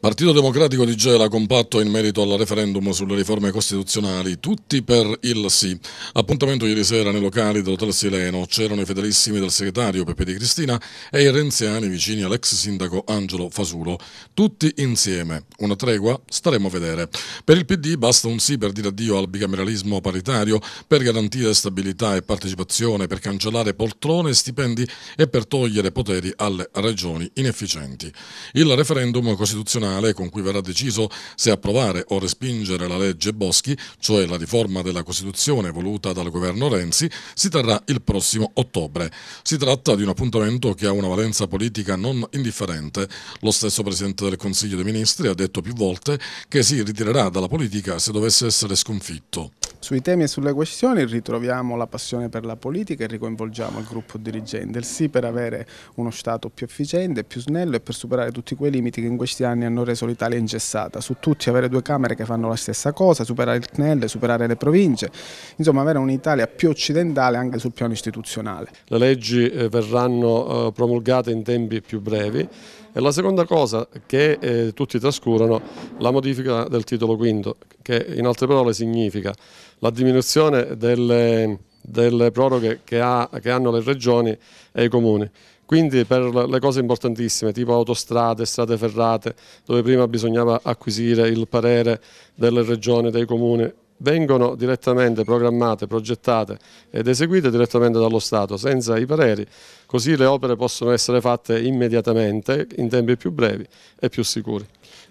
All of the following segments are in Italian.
Partito Democratico di Gela compatto in merito al referendum sulle riforme costituzionali, tutti per il sì. Appuntamento ieri sera nei locali dell'Hotel Sileno, c'erano i fedelissimi del segretario Peppe Di Cristina e i renziani vicini all'ex sindaco Angelo Fasulo. Tutti insieme. Una tregua? Staremo a vedere. Per il PD basta un sì per dire addio al bicameralismo paritario, per garantire stabilità e partecipazione, per cancellare poltrone e stipendi e per togliere poteri alle regioni inefficienti. Il referendum costituzionale costituzionale con cui verrà deciso se approvare o respingere la legge Boschi, cioè la riforma della Costituzione voluta dal governo Renzi, si terrà il prossimo ottobre. Si tratta di un appuntamento che ha una valenza politica non indifferente. Lo stesso Presidente del Consiglio dei Ministri ha detto più volte che si ritirerà dalla politica se dovesse essere sconfitto. Sui temi e sulle questioni ritroviamo la passione per la politica e ricoinvolgiamo il gruppo dirigente, il sì per avere uno Stato più efficiente, più snello e per superare tutti quei limiti che in questi anni hanno reso l'Italia ingessata. Su tutti avere due Camere che fanno la stessa cosa, superare il CNEL, superare le province, insomma avere un'Italia più occidentale anche sul piano istituzionale. Le leggi eh, verranno eh, promulgate in tempi più brevi, e la seconda cosa che eh, tutti trascurano, la modifica del titolo quinto, che in altre parole significa la diminuzione delle, delle proroghe che, ha, che hanno le regioni e i comuni. Quindi per le cose importantissime, tipo autostrade, strade ferrate, dove prima bisognava acquisire il parere delle regioni, dei comuni vengono direttamente programmate, progettate ed eseguite direttamente dallo Stato, senza i pareri, così le opere possono essere fatte immediatamente, in tempi più brevi e più sicuri.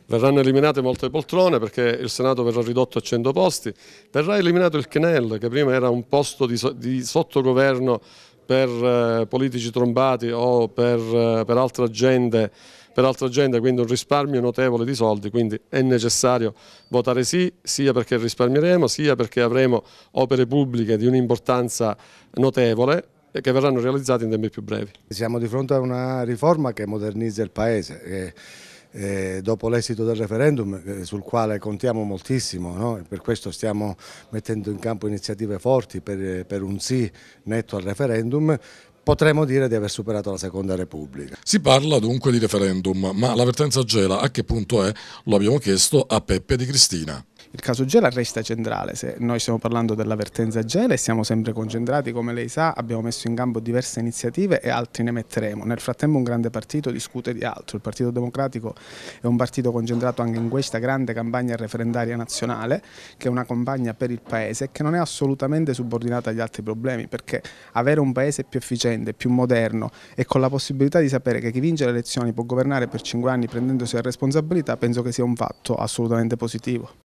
Verranno eliminate molte poltrone perché il Senato verrà ridotto a 100 posti, verrà eliminato il CNEL che prima era un posto di, di sottogoverno per eh, politici trombati o per, eh, per altra gente per altra gente, quindi un risparmio notevole di soldi, quindi è necessario votare sì, sia perché risparmieremo, sia perché avremo opere pubbliche di un'importanza notevole che verranno realizzate in tempi più brevi. Siamo di fronte a una riforma che modernizza il Paese. Che... Eh, dopo l'esito del referendum eh, sul quale contiamo moltissimo, no? per questo stiamo mettendo in campo iniziative forti per, eh, per un sì netto al referendum, potremmo dire di aver superato la Seconda Repubblica. Si parla dunque di referendum, ma l'avvertenza Gela a che punto è? Lo abbiamo chiesto a Peppe Di Cristina. Il caso Gela resta centrale, se noi stiamo parlando dell'avvertenza Gela e siamo sempre concentrati, come lei sa, abbiamo messo in campo diverse iniziative e altri ne metteremo. Nel frattempo un grande partito discute di altro, il Partito Democratico è un partito concentrato anche in questa grande campagna referendaria nazionale, che è una campagna per il Paese e che non è assolutamente subordinata agli altri problemi, perché avere un Paese più efficiente, più moderno e con la possibilità di sapere che chi vince le elezioni può governare per cinque anni prendendosi la responsabilità, penso che sia un fatto assolutamente positivo.